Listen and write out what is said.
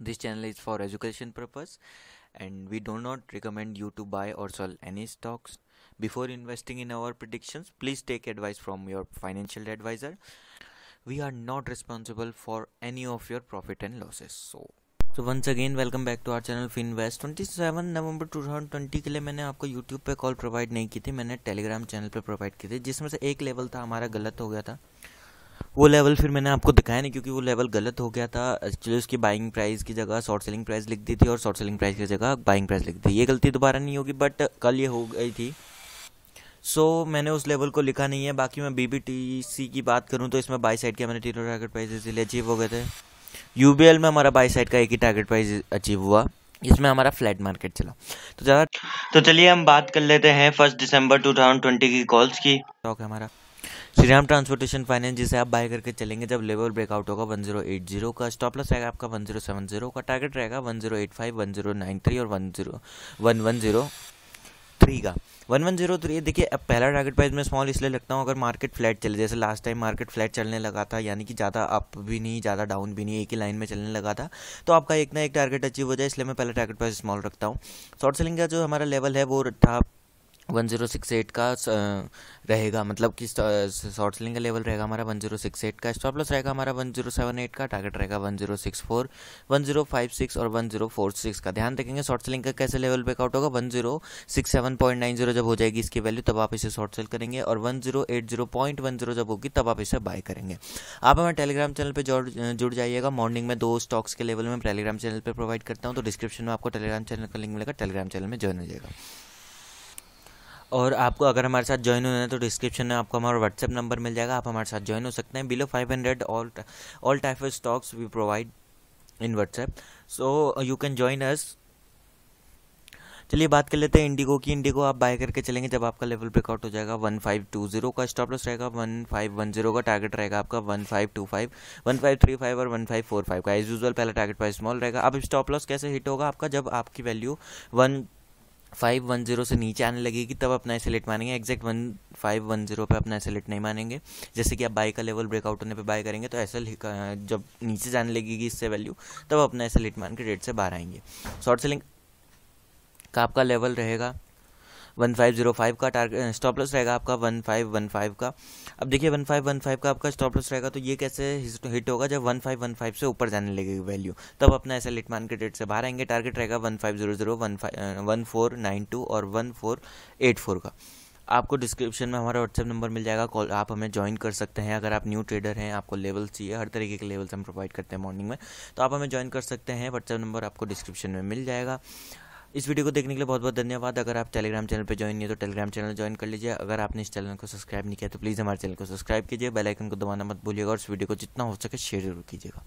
this channel is for education purpose and we do not recommend you to buy or sell any stocks before investing in our predictions please take advice from your financial advisor we are not responsible for any of your profit and losses so तो once again welcome back to our channel Finvest twenty seven November two thousand twenty के लिए मैंने आपको YouTube पे call provide नहीं की थी मैंने टेलीग्राम चैनल पे प्रोवाइड की थी जिसमें से एक लेवल था हमारा गलत हो गया था वो लेवल फिर मैंने आपको दिखाया नहीं क्योंकि वो लेवल गलत हो गया था एक्चुअली उसकी बाइंग प्राइस की जगह शॉर्ट सेलिंग प्राइस लिख दी थी और शॉर्ट सेलिंग प्राइस की जगह बाइंग प्राइस लिख दी ये गलती दोबारा नहीं होगी बट कल ये हो गई थी सो so, मैंने उस लेवल को लिखा नहीं है बाकी मैं बी की बात करूँ तो इसमें बाई साइड के मैंने तीनों टारगेट प्राइस इसीलिए अचीव हो गए थे यू में हमारा बाई साइड का एक ही टारगेट प्राइस अचीव हुआ इसमें हमारा फ्लैट मार्केट चला तो ज़्यादा तो चलिए हम बात कर लेते हैं फर्स्ट दिसंबर 2020 की कॉल्स की स्टॉक है हमारा श्रीराम ट्रांसपोर्टेशन फाइनेंस जिसे आप बाय करके चलेंगे जब लेवल ब्रेकआउट होगा वन जीरो एट जीरो का स्टॉप लॉस रहेगा आपका वन जीरो सेवन जीरो का टारगेट रहेगा one zero eight nine three और जीरो थ्री का वन वन जीरो थ्री देखिए अब पहला टारगेट प्राइस मैं स्मॉल इसलिए लगता हूँ अगर मार्केट फ्लैट चले जैसे लास्ट टाइम मार्केट फ्लैट चलने लगा था यानी कि ज़्यादा अप भी नहीं ज़्यादा डाउन भी नहीं एक ही लाइन में चलने लगा था तो आपका एक ना एक टारगेट अचीव हो जाए इसलिए मैं पहला टारगेट प्राइस स्मॉल रखता हूँ शॉर्ट सेलिंग का जो हमारा लेवल है वो था वन ज़ीरो सिक्स एट का रहेगा मतलब कि शॉर्ट सेलिंग का लेवल रहेगा हमारा वन जीरो सिक्स एट का स्टॉप लॉस रहेगा हमारा वन जीरो सेवन एट का टारगेट रहेगा one zero six four one zero five six और वन जीरो फोर सिक्स का ध्यान रखेंगे शॉर्ट सेलिंग का कैसे लेवल ब्रेकआउट होगा one zero six seven point nine zero जब हो जाएगी इसकी वैल्यू तब आप इसे शॉर्ट सेल करेंगे और one zero eight zero point one zero जब होगी तब आप इसे बाय करेंगे आप हमारे टेलीग्राम चैनल पर जुड़ जुड़ जाइएगा मॉर्निंग में दो स्टॉक्स के लेवल में टेलीग्राम चैनल पर प्रोवाइड करता हूँ तो डिस्क्रिप्शन में आपको टेलीग्राम चैनल का लिंक मिलेगा टेलीग्राम चैनल में ज्वाइन हो जाएगा और आपको अगर हमारे साथ ज्वाइन होना है तो डिस्क्रिप्शन में आपको हमारा व्हाट्सएप नंबर मिल जाएगा आप हमारे साथ ज्वाइन हो सकते हैं below five hundred all all type of stocks we provide in WhatsApp so you can join us चलिए बात कर लेते हैं इंडिगो की इंडिगो आप बाय करके चलेंगे जब आपका लेवल ब्रेकआउट हो जाएगा वन फाइव टू जीरो का स्टॉप लॉस रहेगा वन फाइव वन जीरो का टारगेट रहेगा आपका one five two five one five three five और वन फाइव फोर फाइव का एज यूजल पहला टारगेट प्राइस स्मॉल रहेगा अब स्टॉप लॉस कैसे हिट होगा आपका जब आपकी value one five one zero से नीचे आने लगेगी तब अपना एसेलेट मानेंगे exact one five one zero पर अपना एसेलेट नहीं मानेंगे जैसे कि आप बाई का लेवल ब्रेकआउट होने पे बाय करेंगे तो ऐसा जब नीचे जाने लगेगी इससे वैल्यू तब अपना एसेलेट मान के रेट से बाहर आएंगे शॉर्ट सेलिंग का आपका लेवल रहेगा वन फाइव जीरो फाइव का टारगेट स्टॉप लॉस रहेगा आपका वन फाइव वन फाइव का अब देखिए वन फाइव वन फाइव का आपका स्टॉप लॉस रहेगा तो ये कैसे हिट होगा जब वन फाइव वन फाइव से ऊपर जाने लगेगी वैल्यू तब अपना ऐसा लिट के डेट से बाहर आएंगे टारगेट रहेगा one five zero zero one five one four nine two और वन फोर एट फोर का आपको डिस्क्रिप्शन में हमारा व्हाट्सएप नंबर मिल जाएगा कॉल आप हमें ज्वाइन कर सकते हैं अगर आप न्यू ट्रेडर हैं आपको लेवल चाहिए हर तरीके के लेवल्स हम प्रोवाइड करते हैं मॉर्निंग में तो आप हमें ज्वाइन कर सकते हैं व्हाट्सएप नंबर आपको डिस्क्रिप्शन में मिल जाएगा इस वीडियो को देखने के लिए बहुत बहुत धन्यवाद अगर आप टेलीग्राम चैनल पर ज्वाइन नहीं तो टेलीग्राम चैनल ज्वाइन कर लीजिए अगर आपने इस चैनल को सब्सक्राइब नहीं किया तो प्लीज़ हमारे चैनल को सब्सक्राइब कीजिए बेलाइकन को दबाना मत भूलिएगा और इस वीडियो को जितना हो सके शेयर जरूर कीजिएगा